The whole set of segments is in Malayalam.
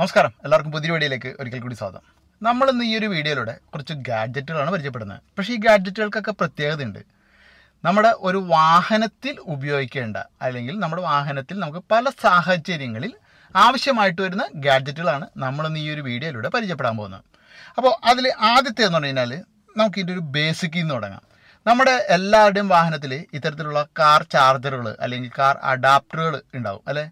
നമസ്കാരം എല്ലാവർക്കും പുതിയ വീഡിയോയിലേക്ക് ഒരിക്കൽ കൂടി സ്വാഗതം നമ്മൾ ഇന്ന് ഈ ഒരു വീഡിയോയിലൂടെ കുറച്ച് ഗാഡ്ജറ്റുകളാണ് പരിചയപ്പെടുന്നത് പക്ഷേ ഈ ഗാഡ്ജറ്റുകൾക്കൊക്കെ പ്രത്യേകതയുണ്ട് നമ്മുടെ ഒരു വാഹനത്തിൽ ഉപയോഗിക്കേണ്ട അല്ലെങ്കിൽ നമ്മുടെ വാഹനത്തിൽ നമുക്ക് പല സാഹചര്യങ്ങളിൽ ആവശ്യമായിട്ട് വരുന്ന ഗാഡ്ജറ്റുകളാണ് നമ്മളിന്ന് ഈ ഒരു വീഡിയോയിലൂടെ പരിചയപ്പെടാൻ പോകുന്നത് അപ്പോൾ അതിൽ ആദ്യത്തെ എന്ന് പറഞ്ഞു കഴിഞ്ഞാൽ നമുക്ക് ഇതിൻ്റെ ഒരു ബേസിക്കിൽ നിന്ന് തുടങ്ങാം നമ്മുടെ എല്ലാവരുടെയും വാഹനത്തിൽ ഇത്തരത്തിലുള്ള കാർ ചാർജറുകൾ അല്ലെങ്കിൽ കാർ അഡാപ്റ്ററുകൾ ഉണ്ടാവും അല്ലേ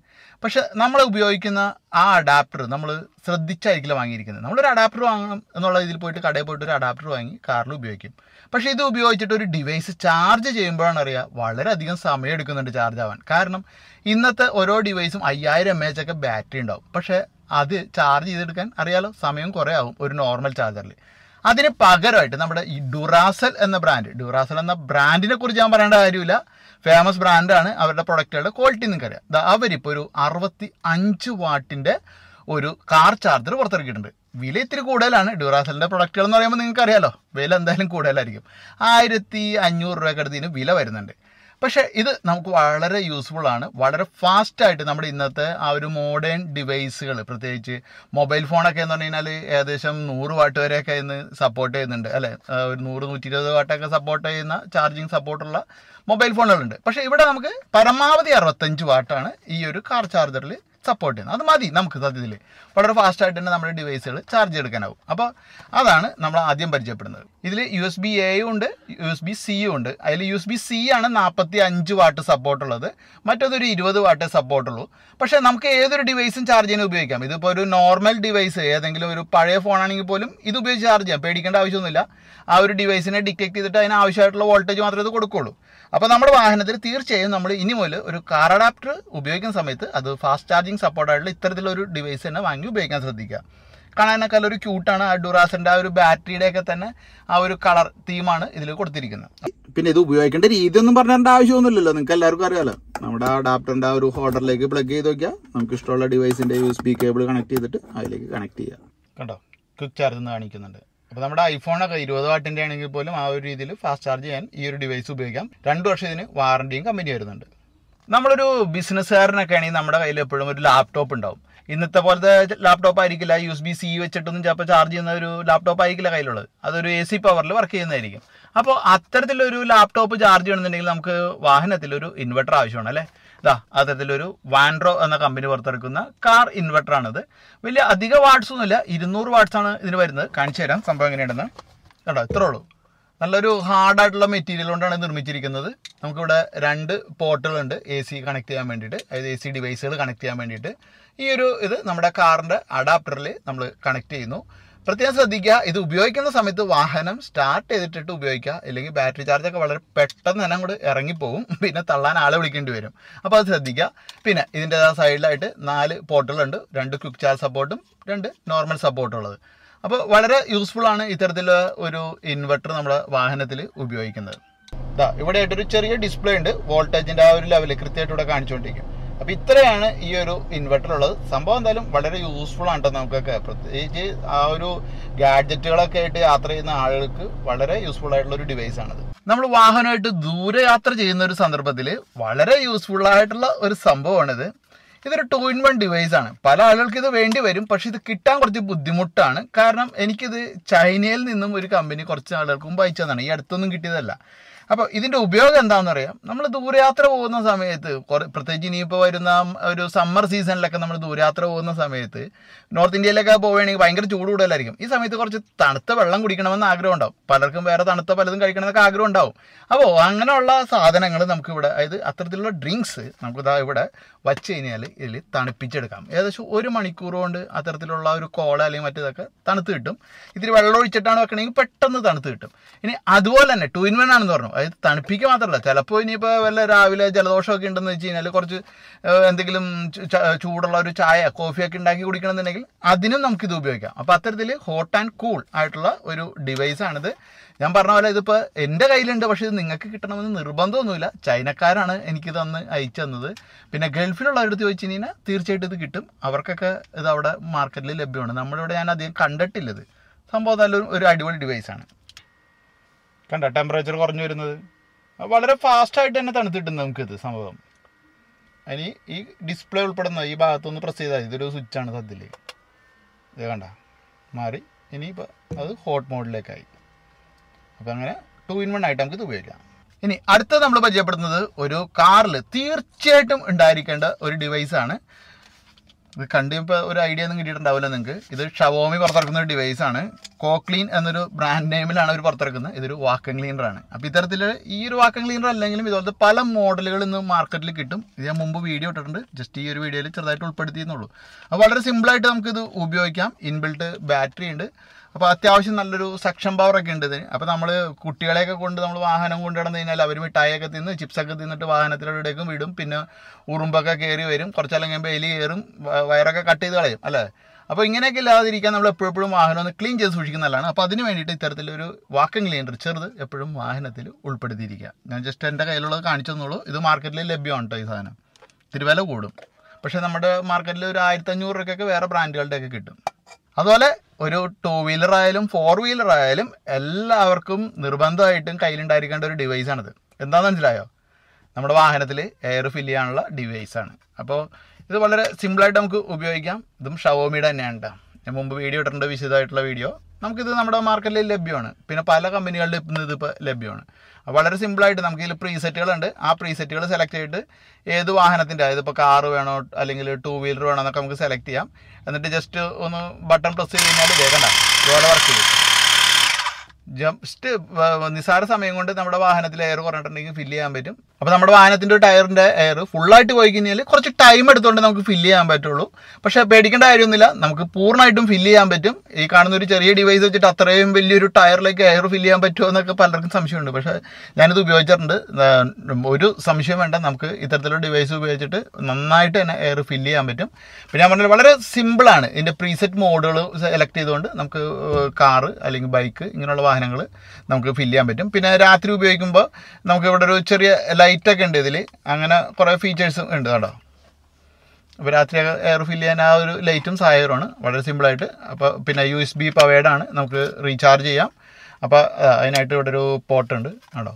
പക്ഷെ നമ്മൾ ഉപയോഗിക്കുന്ന ആ അഡാപ്റ്റർ നമ്മൾ ശ്രദ്ധിച്ചായിരിക്കില്ല വാങ്ങിയിരിക്കുന്നത് നമ്മളൊരു അഡാപ്റ്റർ വാങ്ങണം എന്നുള്ള ഇതിൽ പോയിട്ട് കടയിൽ പോയിട്ട് ഒരു അഡാപ്റ്റർ വാങ്ങി കാറിൽ ഉപയോഗിക്കും പക്ഷേ ഇത് ഉപയോഗിച്ചിട്ട് ഒരു ഡിവൈസ് ചാർജ് ചെയ്യുമ്പോഴാണ് അറിയുക വളരെയധികം സമയം എടുക്കുന്നുണ്ട് ചാർജ് ആവാൻ കാരണം ഇന്നത്തെ ഓരോ ഡിവൈസും അയ്യായിരം എം എച്ച് ഒക്കെ ബാറ്ററി ഉണ്ടാവും പക്ഷേ അത് ചാർജ് ചെയ്തെടുക്കാൻ അറിയാലോ സമയം കുറേ ആവും ഒരു നോർമൽ ചാർജറിൽ അതിന് പകരമായിട്ട് നമ്മുടെ ഈ ഡുറാസൽ എന്ന ബ്രാൻഡ് ഡുറാസൽ എന്ന ബ്രാൻഡിനെ കുറിച്ച് ഞാൻ പറയേണ്ട കാര്യമില്ല ഫേമസ് ബ്രാൻഡാണ് അവരുടെ പ്രൊഡക്റ്റുകളുടെ ക്വാളിറ്റി നിങ്ങൾക്കറിയാം അവരിപ്പോൾ ഒരു അറുപത്തി അഞ്ച് വാട്ടിൻ്റെ ഒരു കാർ ചാർജർ പുറത്തിറക്കിയിട്ടുണ്ട് വില ഇത്തിരി കൂടുതലാണ് ഡ്യൂറാസലിൻ്റെ പ്രൊഡക്റ്റുകൾ എന്ന് പറയുമ്പോൾ നിങ്ങൾക്ക് അറിയാലോ വില എന്തായാലും കൂടുതലായിരിക്കും ആയിരത്തി അഞ്ഞൂറ് രൂപയ്ക്ക് അടുത്ത് ഇതിന് വില വരുന്നുണ്ട് പക്ഷേ ഇത് നമുക്ക് വളരെ യൂസ്ഫുൾ ആണ് വളരെ ഫാസ്റ്റായിട്ട് നമ്മുടെ ഇന്നത്തെ ആ ഒരു മോഡേൺ ഡിവൈസുകൾ പ്രത്യേകിച്ച് മൊബൈൽ ഫോണൊക്കെ എന്ന് പറഞ്ഞു കഴിഞ്ഞാൽ ഏകദേശം നൂറ് വാട്ട് വരെയൊക്കെ ഇന്ന് സപ്പോർട്ട് ചെയ്യുന്നുണ്ട് അല്ലേ ഒരു നൂറ് നൂറ്റി ഇരുപത് വാട്ടൊക്കെ സപ്പോർട്ട് ചെയ്യുന്ന ചാർജിങ് സപ്പോർട്ടുള്ള മൊബൈൽ ഫോണുകളുണ്ട് പക്ഷേ ഇവിടെ നമുക്ക് പരമാവധി അറുപത്തഞ്ച് വാട്ടാണ് ഈ ഒരു കാർ ചാർജറിൽ സപ്പോർട്ട് ചെയ്യുന്നത് അത് മതി നമുക്ക് സത്യത്തിൽ വളരെ ഫാസ്റ്റായിട്ട് തന്നെ നമ്മുടെ ഡിവൈസുകൾ ചാർജ് എടുക്കാനാവും അപ്പോൾ അതാണ് നമ്മൾ ആദ്യം പരിചയപ്പെടുന്നത് ഇതിൽ യു എസ് ബി എയും ഉണ്ട് യു എസ് ബി സിയും ഉണ്ട് അതിൽ യു എസ് ബി സി ആണ് നാൽപ്പത്തി അഞ്ച് വാട്ട് സപ്പോർട്ടുള്ളത് മറ്റൊരു ഇരുപത് വാട്ട് സപ്പോർട്ടുള്ളൂ പക്ഷേ നമുക്ക് ഏതൊരു ഡിവൈസും ചാർജ് ചെയ്യാൻ ഉപയോഗിക്കാം ഇതിപ്പോൾ ഒരു നോർമൽ ഡിവൈസ് ഏതെങ്കിലും ഒരു പഴയ ഫോണാണെങ്കിൽ പോലും ഇത് ഉപയോഗിച്ച് ചാർജ് ചെയ്യാം പേടിക്കേണ്ട ആവശ്യമൊന്നുമില്ല ആ ഒരു ഡിവൈസിനെ ഡിറ്റക്ട് ചെയ്തിട്ട് അതിന് ആവശ്യമായിട്ടുള്ള വോൾട്ടേജ് മാത്രമേ ഇത് കൊടുക്കുകയുള്ളൂ അപ്പോൾ നമ്മുടെ വാഹനത്തിൽ തീർച്ചയായും നമ്മൾ ഇനി മുതൽ ഒരു കാർ അഡാപ്റ്റർ ഉപയോഗിക്കുന്ന സമയത്ത് അത് ഫാസ്റ്റ് ചാർജിങ് സപ്പോർട്ടായിട്ടുള്ള ഇത്തരത്തിലൊരു ഡിവൈസ് തന്നെ വാങ്ങി ഉപയോഗിക്കാൻ ശ്രദ്ധിക്കുക കാണാനൊക്കെ ഒരു ക്യൂട്ടാണ് ആ ഡുറാസിന്റെ ആ ഒരു ഒക്കെ തന്നെ ആ ഒരു കളർ തീമാണ് ഇതിൽ കൊടുത്തിരിക്കുന്നത് പിന്നെ ഇത് ഉപയോഗിക്കേണ്ട രീതി ഒന്നും പറഞ്ഞേണ്ട ആവശ്യമൊന്നുമില്ലല്ലോ നിങ്ങൾക്ക് എല്ലാവർക്കും അറിയാലോ നമ്മുടെ ആ അഡാപ്റ്ററിൻ്റെ ആ ഒരു ഹോർഡറിലേക്ക് പ്ലഗ് ചെയ്ത് നോക്കിയാൽ നമുക്ക് ഇഷ്ടമുള്ള ഡിവൈസിന്റെ U S B cable connect ചെയ്തിട്ട് അതിലേക്ക് കണക്ട് ചെയ്യാം കണ്ടോ ക്വിക്ക് ചാർജ് കാണിക്കുന്നുണ്ട് അപ്പോൾ നമ്മുടെ ഐഫോണൊക്കെ ഇരുപത് വാട്ടിന്റെ ആണെങ്കിൽ പോലും ആ ഒരു രീതിയിൽ ഫാസ്റ്റ് ചാർജ് ചെയ്യാൻ ഈ ഒരു ഡിവൈസ് ഉപയോഗിക്കാം രണ്ട് വർഷം ഇതിന് വാറണ്ടിയും കമ്പനി വരുന്നുണ്ട് നമ്മളൊരു ബിസിനസ്സുകാരനൊക്കെ ആണെങ്കിൽ നമ്മുടെ കയ്യിൽ എപ്പോഴും ഒരു ലാപ്ടോപ്പ് ഉണ്ടാവും ഇന്നത്തെ പോലത്തെ ലാപ്ടോപ്പ് ആയിരിക്കില്ല യു എസ് ബി സി വെച്ചിട്ടൊന്നും ചിലപ്പോൾ ചാർജ് ചെയ്യുന്ന ഒരു ലാപ്ടോപ്പ് ആയിരിക്കില്ല കയ്യിലുള്ളത് അതൊരു എ സി പവറിൽ വർക്ക് ചെയ്യുന്നതായിരിക്കും അപ്പോൾ അത്തരത്തിലൊരു ലാപ്ടോപ്പ് ചാർജ് ചെയ്യണമെന്നുണ്ടെങ്കിൽ നമുക്ക് വാഹനത്തിൽ ഒരു ഇൻവെർട്ടർ ആവശ്യമാണ് അല്ലേ ഇതാ അത്തരത്തിലൊരു വാൻഡ്രോ എന്ന കമ്പനി പുറത്തിറക്കുന്ന കാർ അത് വലിയ അധിക വാട്ട്സൊന്നുമില്ല ഇരുന്നൂറ് ആണ് ഇതിന് വരുന്നത് കാണിച്ചു തരാം സംഭവം എങ്ങനെയുണ്ടെന്ന് കേട്ടോ ഇത്രേ ഉള്ളൂ നല്ലൊരു ഹാർഡായിട്ടുള്ള മെറ്റീരിയൽ കൊണ്ടാണ് നിർമ്മിച്ചിരിക്കുന്നത് നമുക്കിവിടെ രണ്ട് പോർട്ടുകളുണ്ട് എ സി കണക്ട് ചെയ്യാൻ വേണ്ടിയിട്ട് അതായത് എ സി ഡിവൈസുകൾ കണക്ട് ചെയ്യാൻ വേണ്ടിയിട്ട് ഈ ഒരു ഇത് നമ്മുടെ കാറിൻ്റെ അഡാപ്റ്ററിൽ നമ്മൾ കണക്ട് ചെയ്യുന്നു പ്രത്യേകം ശ്രദ്ധിക്കുക ഇത് ഉപയോഗിക്കുന്ന സമയത്ത് വാഹനം സ്റ്റാർട്ട് ചെയ്തിട്ടിട്ട് ഉപയോഗിക്കുക അല്ലെങ്കിൽ ബാറ്ററി ചാർജൊക്കെ വളരെ പെട്ടെന്ന് തന്നെ അങ്ങോട്ട് ഇറങ്ങിപ്പോവും പിന്നെ തള്ളാൻ ആളെ വിളിക്കേണ്ടി വരും അപ്പോൾ അത് ശ്രദ്ധിക്കുക പിന്നെ ഇതിൻ്റെ സൈഡിലായിട്ട് നാല് പോർട്ടുകളുണ്ട് രണ്ട് ക്വിക്ക് ചാർജ് സപ്പോർട്ടും രണ്ട് നോർമൽ ഉള്ളത് അപ്പോൾ വളരെ യൂസ്ഫുൾ ആണ് ഇത്തരത്തിലുള്ള ഒരു ഇൻവെർട്ടർ നമ്മുടെ വാഹനത്തിൽ ഉപയോഗിക്കുന്നത് ഇതാ ഇവിടെ ഒരു ചെറിയ ഡിസ്പ്ലേ ഉണ്ട് വോൾട്ടേജിൻ്റെ ആ ഒരു ലെവൽ കൃത്യമായിട്ട് ഇവിടെ കാണിച്ചുകൊണ്ടിരിക്കും അപ്പോൾ ഇത്രയാണ് ഈ ഒരു ഇൻവെർട്ടർ ഉള്ളത് സംഭവം എന്തായാലും വളരെ യൂസ്ഫുൾ ആണ് നമുക്കൊക്കെ പ്രത്യേകിച്ച് ആ ഒരു ഗാഡ്ജറ്റുകളൊക്കെ ആയിട്ട് യാത്ര ചെയ്യുന്ന ആളുകൾക്ക് വളരെ യൂസ്ഫുൾ ആയിട്ടുള്ള ഒരു ഡിവൈസ് ആണത് നമ്മൾ വാഹനമായിട്ട് ദൂരയാത്ര ചെയ്യുന്ന ഒരു സന്ദർഭത്തിൽ വളരെ യൂസ്ഫുൾ ആയിട്ടുള്ള ഒരു സംഭവമാണിത് ഇതൊരു ടു ഇൻ വൺ ഡിവൈസ് ആണ് പല ആളുകൾക്ക് ഇത് വേണ്ടി വരും പക്ഷേ ഇത് കിട്ടാൻ കുറച്ച് ബുദ്ധിമുട്ടാണ് കാരണം എനിക്കിത് ചൈനയിൽ നിന്നും ഒരു കമ്പനി കുറച്ച് ആളുകൾക്ക് വായിച്ചതാണ് ഈ അടുത്തൊന്നും കിട്ടിയതല്ല അപ്പോൾ ഇതിൻ്റെ ഉപയോഗം എന്താണെന്ന് അറിയാം നമ്മൾ ദൂരയാത്ര പോകുന്ന സമയത്ത് കുറേ പ്രത്യേകിച്ച് ഇനിയിപ്പോൾ വരുന്ന ഒരു സമ്മർ സീസണിലൊക്കെ നമ്മൾ ദൂരയാത്ര പോകുന്ന സമയത്ത് നോർത്ത് ഇന്ത്യയിലൊക്കെ പോവുകയാണെങ്കിൽ ഭയങ്കര ചൂട് കൂടുതലായിരിക്കും ഈ സമയത്ത് കുറച്ച് തണുത്ത വെള്ളം കുടിക്കണമെന്ന് ആഗ്രഹം ഉണ്ടാവും പലർക്കും വേറെ തണുത്ത പലതും കഴിക്കണമെന്നൊക്കെ ആഗ്രഹം ഉണ്ടാവും അപ്പോൾ അങ്ങനെയുള്ള സാധനങ്ങൾ നമുക്ക് ഇവിടെ അതായത് അത്തരത്തിലുള്ള ഡ്രിങ്ക്സ് നമുക്ക് ഇതാ ഇവിടെ വച്ച് കഴിഞ്ഞാൽ ഇതിൽ തണുപ്പിച്ചെടുക്കാം ഏകദേശം ഒരു മണിക്കൂർ കൊണ്ട് അത്തരത്തിലുള്ള ഒരു കോള അല്ലെങ്കിൽ മറ്റേതൊക്കെ തണുത്ത് കിട്ടും ഇത്തിരി വെള്ളം ഒഴിച്ചിട്ടാണ് വെക്കണമെങ്കിൽ പെട്ടെന്ന് തണുത്ത് കിട്ടും ഇനി അതുപോലെ തന്നെ ടു ഇൻ വൺ ആണെന്ന് പറഞ്ഞു അതായത് തണുപ്പിക്കുക മാത്രമല്ല ചിലപ്പോൾ ഇനിയിപ്പോൾ വല്ല രാവിലെ ജലദോഷമൊക്കെ ഉണ്ടെന്ന് വെച്ച് കഴിഞ്ഞാൽ കുറച്ച് എന്തെങ്കിലും ചൂടുള്ള ഒരു ചായ കോഫിയൊക്കെ ഉണ്ടാക്കി കുടിക്കണമെന്നുണ്ടെങ്കിൽ അതിനും നമുക്കിത് ഉപയോഗിക്കാം അപ്പോൾ അത്തരത്തിൽ ഹോട്ട് ആൻഡ് കൂൾ ആയിട്ടുള്ള ഒരു ഡിവൈസാണിത് ഞാൻ പറഞ്ഞ പോലെ ഇതിപ്പോൾ എൻ്റെ കയ്യിലുണ്ട് പക്ഷേ ഇത് നിങ്ങൾക്ക് കിട്ടണമെന്ന് നിർബന്ധമൊന്നുമില്ല ചൈനക്കാരാണ് എനിക്ക് തന്ന് അയച്ചു തന്നത് പിന്നെ ഗൾഫിലുള്ളവരടുത്ത് ചോദിച്ചു കഴിഞ്ഞാൽ തീർച്ചയായിട്ടും ഇത് കിട്ടും അവർക്കൊക്കെ ഇത് അവിടെ മാർക്കറ്റിൽ ലഭ്യമാണ് നമ്മളിവിടെ ഞാൻ അധികം കണ്ടിട്ടില്ലത് സംഭവം നല്ലൊരു ഒരു അടിപൊളി ഡിവൈസാണ് കണ്ട ടെമ്പറേച്ചർ കുറഞ്ഞു വരുന്നത് വളരെ ഫാസ്റ്റായിട്ട് തന്നെ തണുത്തിട്ടുണ്ട് നമുക്കിത് സംഭവം അതിന് ഈ ഡിസ്പ്ലേ ഉൾപ്പെടുന്ന ഈ ഭാഗത്തൊന്ന് പ്രസ് ചെയ്താൽ ഇതൊരു സ്വിച്ചാണ് സദ്യയിൽ ഇത് കണ്ട മാറി ഇനിയിപ്പോൾ അത് ഹോട്ട് മോഡിലേക്കായി അപ്പോൾ അങ്ങനെ ടു ഇൻ വൺ ആയിട്ട് ഇത് ഉപയോഗിക്കാം ഇനി അടുത്തത് നമ്മൾ പരിചയപ്പെടുന്നത് ഒരു കാറിൽ തീർച്ചയായിട്ടും ഉണ്ടായിരിക്കേണ്ട ഒരു ഡിവൈസാണ് ഇത് കണ്ടുമ്പോൾ ഒരു ഐഡിയ ഒന്നും കിട്ടിയിട്ടുണ്ടാവില്ല നിങ്ങൾക്ക് ഇത് ഷവോമി പുറത്തിറക്കുന്ന ഒരു ഡിവൈസ് ആണ് കോക്ലീൻ എന്നൊരു ബ്രാൻഡ് നെയിമിലാണ് അവർ പുറത്തിറക്കുന്നത് ഇതൊരു വാക്കം ആണ് അപ്പോൾ ഇത്തരത്തിൽ ഈ ഒരു വാക്കം ക്ലീനർ അല്ലെങ്കിലും ഇതുപോലത്തെ പല മോഡലുകൾ ഇന്ന് മാർക്കറ്റിൽ കിട്ടും ഇത് ഞാൻ മുമ്പ് വീഡിയോ ഇട്ടിട്ടുണ്ട് ജസ്റ്റ് ഈ ഒരു വീഡിയോയിൽ ചെറുതായിട്ട് ഉൾപ്പെടുത്തിയെന്നുള്ളൂ അപ്പോൾ വളരെ സിമ്പിളായിട്ട് നമുക്കിത് ഉപയോഗിക്കാം ഇൻബിൽട്ട് ബാറ്ററി ഉണ്ട് അപ്പോൾ അത്യാവശ്യം നല്ലൊരു സക്ഷൻ ഒക്കെ ഉണ്ട് ഇതിന് അപ്പോൾ നമ്മൾ കുട്ടികളെയൊക്കെ കൊണ്ട് നമ്മൾ വാഹനം കൊണ്ടു നടന്നു കഴിഞ്ഞാൽ അവർ മിഠായിയൊക്കെ തിന്ന് ചിപ്സൊക്കെ തിന്നിട്ട് വാഹനത്തിലൂടെയൊക്കെ വിടും പിന്നെ ഉറുമ്പൊക്കെ കയറി വരും കുറച്ചല്ലെങ്കിൽ എലി കയറും വയറൊക്കെ കട്ട് ചെയ്ത് കളയും അല്ലേ അപ്പോൾ ഇങ്ങനെയൊക്കെ ഇല്ലാതിരിക്കാൻ നമ്മൾ എപ്പോഴും വാഹനം ഒന്ന് ക്ലീൻ ചെയ്ത് സൂക്ഷിക്കുന്നതാണ് അപ്പോൾ അതിന് വേണ്ടിയിട്ട് ഇത്തരത്തിലൊരു വാക്കിംഗ് ക്ലീനർ ചെറുത് എപ്പോഴും വാഹനത്തിൽ ഉൾപ്പെടുത്തിയിരിക്കുക ഞാൻ ജസ്റ്റ് എൻ്റെ കയ്യിലുള്ളത് കാണിച്ചു തന്നുള്ളൂ ഇത് മാർക്കറ്റിൽ ലഭ്യമാണ് കേട്ടോ ഈ സാധനം ഇത്തിരി വില കൂടും പക്ഷേ നമ്മുടെ മാർക്കറ്റിൽ ഒരു ആയിരത്തഞ്ഞൂറ് രൂപയ്ക്കൊക്കെ വേറെ ബ്രാൻഡുകളുടെയൊക്കെ കിട്ടും അതുപോലെ ഒരു ടൂ വീലർ ആയാലും ഫോർ വീലർ ആയാലും എല്ലാവർക്കും നിർബന്ധമായിട്ടും കയ്യിലുണ്ടായിരിക്കേണ്ട ഒരു ഡിവൈസാണിത് എന്താണെന്ന് മനസ്സിലായോ നമ്മുടെ വാഹനത്തിൽ എയർ ഫില്ല് ചെയ്യാനുള്ള ഡിവൈസാണ് അപ്പോൾ ഇത് വളരെ സിമ്പിളായിട്ട് നമുക്ക് ഉപയോഗിക്കാം ഇതും ഷവോമിയുടെ തന്നെയാണ് കേട്ടോ ഞാൻ മുമ്പ് വീഡിയോ ഇട്ടിട്ടുണ്ട് വിശദമായിട്ടുള്ള വീഡിയോ നമുക്കിത് നമ്മുടെ മാർക്കറ്റിൽ ലഭ്യമാണ് പിന്നെ പല കമ്പനികളുടെ ഇപ്പം ഇതിപ്പോൾ ലഭ്യമാണ് വളരെ സിമ്പിളായിട്ട് നമുക്ക് ഇതിൽ പ്രീസെറ്റുകളുണ്ട് ആ പ്രീസെറ്റുകൾ സെലക്ട് ചെയ്തിട്ട് ഏത് വാഹനത്തിൻ്റെ ഇപ്പോൾ കാറ് വേണോ അല്ലെങ്കിൽ ടൂ വീലർ വേണോ എന്നൊക്കെ നമുക്ക് സെലക്ട് ചെയ്യാം എന്നിട്ട് ജസ്റ്റ് ഒന്ന് ബട്ടൺ പ്രസ് ചെയ്യുമ്പോൾ വേഗണ്ട ഇതുപോലെ വർക്ക് ചെയ്യും ജസ്റ്റ് നിസാര സമയം കൊണ്ട് നമ്മുടെ വാഹനത്തിൽ എയർ കുറഞ്ഞിട്ടുണ്ടെങ്കിൽ ഫില്ല് ചെയ്യാൻ പറ്റും അപ്പോൾ നമ്മുടെ വാഹനത്തിൻ്റെ ടയറിൻ്റെ എയർ ഫുള്ളായിട്ട് പോയി കഴിഞ്ഞാൽ കുറച്ച് ടൈം എടുത്തുകൊണ്ട് നമുക്ക് ഫില്ല് ചെയ്യാൻ പറ്റുള്ളൂ പക്ഷേ പേടിക്കേണ്ട കാര്യമൊന്നുമില്ല നമുക്ക് പൂർണ്ണമായിട്ടും ഫില്ല് ചെയ്യാൻ പറ്റും ഈ കാണുന്ന ഒരു ചെറിയ ഡിവൈസ് വെച്ചിട്ട് അത്രയും വലിയൊരു ടയറിലേക്ക് എയർ ഫില്ല് ചെയ്യാൻ പറ്റുമോ എന്നൊക്കെ പലർക്കും സംശയമുണ്ട് പക്ഷേ ഞാനിത് ഉപയോഗിച്ചിട്ടുണ്ട് ഒരു സംശയം വേണ്ട നമുക്ക് ഇത്തരത്തിലുള്ള ഡിവൈസ് ഉപയോഗിച്ചിട്ട് നന്നായിട്ട് തന്നെ എയർ ഫില്ല് ചെയ്യാൻ പറ്റും പിന്നെ ഞാൻ പറഞ്ഞത് വളരെ സിമ്പിളാണ് ഇതിൻ്റെ പ്രീസെറ്റ് മോഡുകൾ സെലക്ട് ചെയ്തുകൊണ്ട് നമുക്ക് കാറ് അല്ലെങ്കിൽ ബൈക്ക് ഇങ്ങനെയുള്ള വാഹനം സാധനങ്ങൾ നമുക്ക് ഫില്ല് ചെയ്യാൻ പറ്റും പിന്നെ രാത്രി ഉപയോഗിക്കുമ്പോൾ നമുക്ക് ഇവിടെ ഒരു ചെറിയ ലൈറ്റൊക്കെ ഉണ്ട് ഇതിൽ അങ്ങനെ കുറേ ഫീച്ചേഴ്സും ഉണ്ട് കേട്ടോ അപ്പോൾ രാത്രി എയർ ഫില്ല് ചെയ്യാൻ ആ ഒരു ലൈറ്റും സഹായകരമാണ് വളരെ സിമ്പിളായിട്ട് അപ്പോൾ പിന്നെ യു എസ് ബി പവേഡാണ് നമുക്ക് റീചാർജ് ചെയ്യാം അപ്പോൾ അതിനായിട്ട് ഇവിടെ ഒരു പോട്ടുണ്ട് കേട്ടോ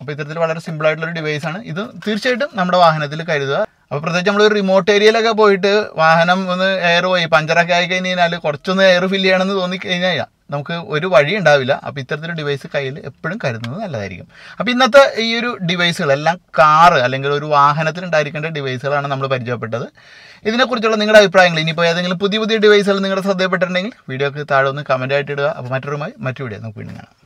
അപ്പോൾ ഇത്തരത്തിൽ വളരെ സിമ്പിളായിട്ടുള്ളൊരു ഡിവൈസാണ് ഇത് തീർച്ചയായിട്ടും നമ്മുടെ വാഹനത്തിൽ കരുതുക അപ്പോൾ പ്രത്യേകിച്ച് നമ്മൾ റിമോട്ട് ഏരിയയിലൊക്കെ പോയിട്ട് വാഹനം ഒന്ന് എയർ പോയി പഞ്ചറൊക്കെ ആയി കഴിഞ്ഞ് കഴിഞ്ഞാൽ കുറച്ചൊന്ന് എയർ ഫില്ല് ചെയ്യണമെന്ന് തോന്നി കഴിഞ്ഞാൽ നമുക്ക് ഒരു വഴി ഉണ്ടാവില്ല അപ്പോൾ ഇത്തരത്തിലൊരു ഡിവൈസ് കയ്യിൽ എപ്പോഴും കരുതുന്നത് നല്ലതായിരിക്കും അപ്പോൾ ഇന്നത്തെ ഈ ഒരു ഡിവൈസുകളെല്ലാം കാറ് അല്ലെങ്കിൽ ഒരു വാഹനത്തിൽ ഉണ്ടായിരിക്കേണ്ട ഡിവൈസുകളാണ് നമ്മൾ പരിചയപ്പെട്ടത് ഇതിനെക്കുറിച്ചുള്ള നിങ്ങളുടെ അഭിപ്രായങ്ങൾ ഇനിയിപ്പോൾ ഏതെങ്കിലും പുതിയ പുതിയ ഡിവൈസുകൾ നിങ്ങളുടെ ശ്രദ്ധയപ്പെട്ടിട്ടുണ്ടെങ്കിൽ വീഡിയോക്ക് താഴെ ഒന്ന് കമൻ്റായിട്ട് ആയിട്ട് ഇടുക അപ്പോൾ മറ്റൊരുമായി മറ്റു വീഡിയോ നമുക്ക് വീണ്ടും കാണാം